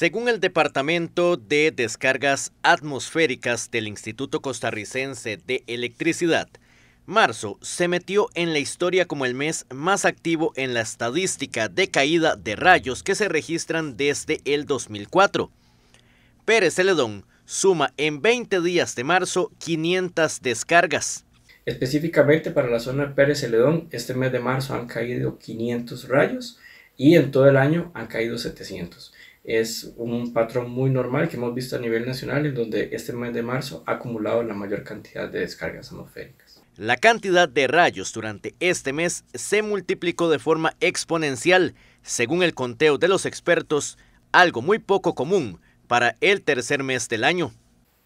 Según el Departamento de Descargas Atmosféricas del Instituto Costarricense de Electricidad, marzo se metió en la historia como el mes más activo en la estadística de caída de rayos que se registran desde el 2004. Pérez Celedón suma en 20 días de marzo 500 descargas. Específicamente para la zona de Pérez Celedón, este mes de marzo han caído 500 rayos y en todo el año han caído 700. Es un patrón muy normal que hemos visto a nivel nacional en donde este mes de marzo ha acumulado la mayor cantidad de descargas atmosféricas. La cantidad de rayos durante este mes se multiplicó de forma exponencial, según el conteo de los expertos, algo muy poco común para el tercer mes del año.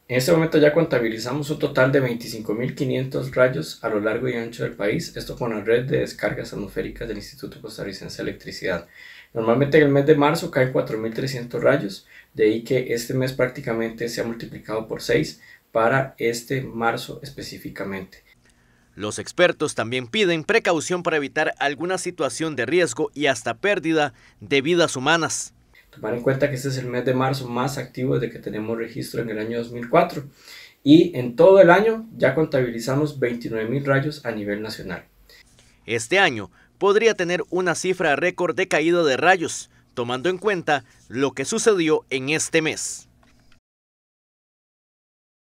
En este momento ya contabilizamos un total de 25.500 rayos a lo largo y ancho del país, esto con la red de descargas atmosféricas del Instituto Costarricense de Electricidad. Normalmente en el mes de marzo caen 4.300 rayos, de ahí que este mes prácticamente se ha multiplicado por 6 para este marzo específicamente. Los expertos también piden precaución para evitar alguna situación de riesgo y hasta pérdida de vidas humanas. Tomar en cuenta que este es el mes de marzo más activo desde que tenemos registro en el año 2004 y en todo el año ya contabilizamos 29.000 rayos a nivel nacional. Este año podría tener una cifra récord de caída de rayos, tomando en cuenta lo que sucedió en este mes.